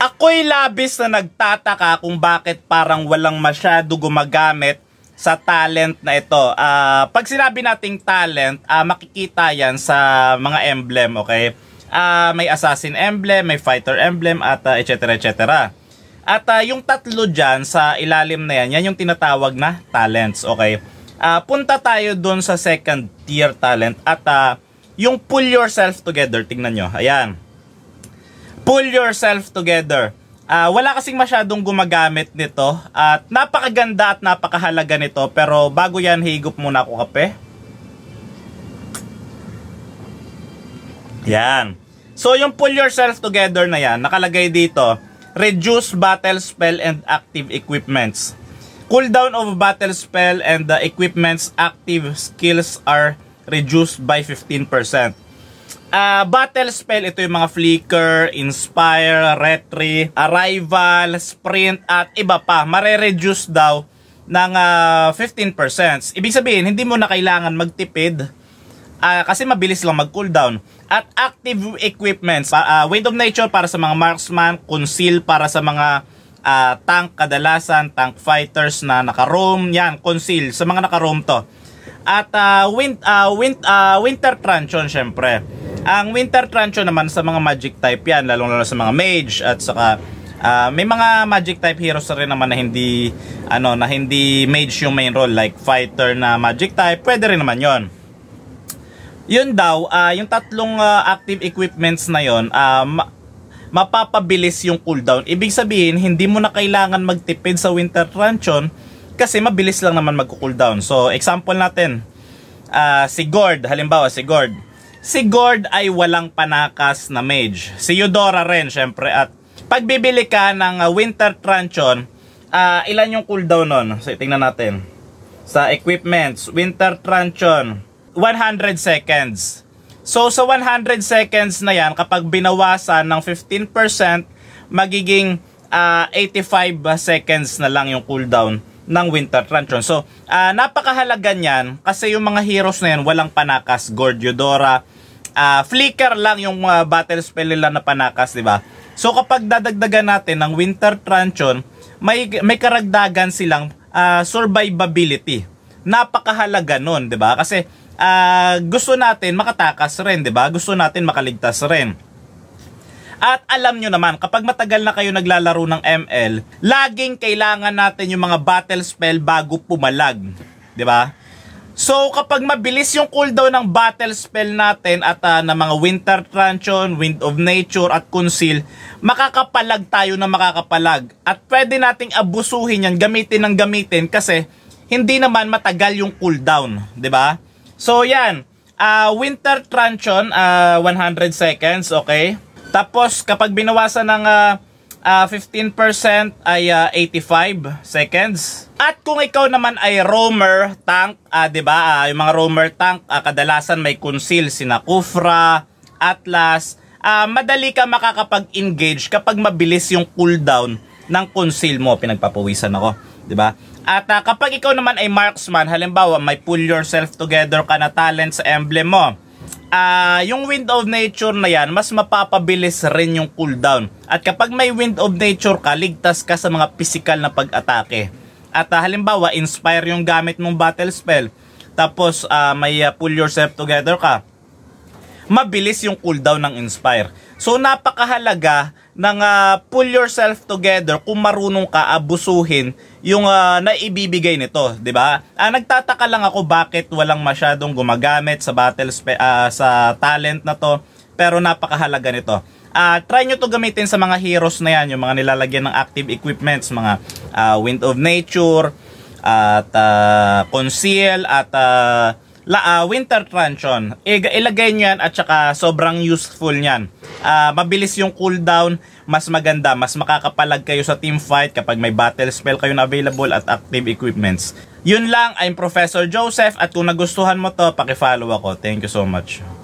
Ako'y labis na nagtataka kung bakit parang walang masyado gumagamit sa talent na ito. Uh, pag sinabi nating talent, uh, makikita yan sa mga emblem, okay? Uh, may assassin emblem, may fighter emblem, at uh, etc. etc. At uh, yung tatlo dyan sa ilalim na yan, yan yung tinatawag na talents, okay? Uh, punta tayo dun sa second tier talent at uh, yung pull yourself together, tingnan nyo, ayan. Ayan pull yourself together. Uh, wala kasing masyadong gumagamit nito at napakaganda at napakahalaga nito pero bago yan higop muna ako kape. Yan. So yung pull yourself together na yan nakalagay dito reduce battle spell and active equipments. Cooldown of battle spell and the equipment's active skills are reduced by 15%. Uh, battle spell, ito yung mga Flicker, Inspire, Retry, Arrival, Sprint, at iba pa. Mare-reduce daw ng uh, ah, 15%. Ibig sabihin, hindi mo na kailangan magtipid uh, kasi mabilis lang mag-cooldown. At active equipments, uh, Wind of Nature para sa mga marksman, Conceal para sa mga uh, tank kadalasan, tank fighters na naka-roam, yan, Conceal sa mga naka-roam to. At uh, wind, uh, wind, uh, Winter Truncheon syempre ang Winter Trancho naman sa mga magic type yan, lalong-lalo sa mga mage at saka uh, may mga magic type heroes na rin naman na hindi ano na hindi mage yung main role like fighter na magic type, pwede rin naman 'yon. Yun daw, uh, yung tatlong uh, active equipments na 'yon, uh, ma mapapabilis yung cooldown. Ibig sabihin, hindi mo na kailangan magtipid sa Winter Truncheon kasi mabilis lang naman mag-cooldown. So, example natin, uh, si Gord, halimbawa si Gord, Si Gord ay walang panakas na mage. Si Eudora rin, syempre. At pagbibili ka ng ah, Winter Truncheon, uh, ilan yung cooldown nun? So, tingnan natin. Sa equipments, Winter Truncheon, 100 seconds. So, sa 100 seconds na yan, kapag binawasan ng 15%, magiging uh, ah, 85 seconds na lang yung cooldown ng Winter Truncheon. So, uh, napakahalaga niyan kasi yung mga heroes na yan walang panakas. Gord, Eudora, uh, Flicker lang yung uh, battle spell nila na panakas, di ba? So, kapag dadagdagan natin ng Winter Truncheon, may, may karagdagan silang uh, survivability. Napakahalaga nun, di ba? Kasi uh, gusto natin makatakas rin, di ba? Gusto natin makaligtas rin. At alam nyo naman, kapag matagal na kayo naglalaro ng ML, laging kailangan natin yung mga battle spell bago pumalag. ba? Diba? So kapag mabilis yung cooldown ng battle spell natin at uh, ng mga Winter Truncheon, Wind of Nature at Conceal, makakapalag tayo na makakapalag. At pwede nating abusuhin yan, gamitin ng gamitin kasi hindi naman matagal yung cooldown, 'di ba? So 'yan, uh, Winter Truncheon uh, ah, 100 seconds, okay? Tapos kapag binawasan ng uh, uh, 15% ay uh, ah, 85 seconds. At kung ikaw naman ay roamer tank, uh, 'di ba? Uh, yung mga roamer tank uh, kadalasan may conceal sina Kufra, Atlas. Uh, madali ka makakapag-engage kapag mabilis yung cooldown ng conceal mo. Pinagpapawisan ako, 'di ba? At uh, kapag ikaw naman ay marksman, halimbawa may pull yourself together ka na talent sa emblem mo uh, yung wind of nature na yan, mas mapapabilis rin yung cooldown. At kapag may wind of nature ka, ligtas ka sa mga physical na pag-atake. At uh, halimbawa, inspire yung gamit mong battle spell. Tapos uh, may uh, pull yourself together ka mabilis yung cooldown ng Inspire. So napakahalaga ng uh, pull yourself together kung marunong ka abusuhin yung uh, naibibigay nito, 'di ba? Ah, nagtataka lang ako bakit walang masyadong gumagamit sa battle uh, sa talent na to, pero napakahalaga nito. Uh, try nyo to gamitin sa mga heroes na yan, yung mga nilalagyan ng active equipments, mga uh, Wind of Nature, at uh, Conceal, at uh, la, uh, winter truncheon. ilagay niyan at saka sobrang useful niyan. Uh, mabilis yung cooldown, mas maganda, mas makakapalag kayo sa team fight kapag may battle spell kayo na available at active equipments. Yun lang, I'm Professor Joseph at kung nagustuhan mo to, paki-follow ako. Thank you so much.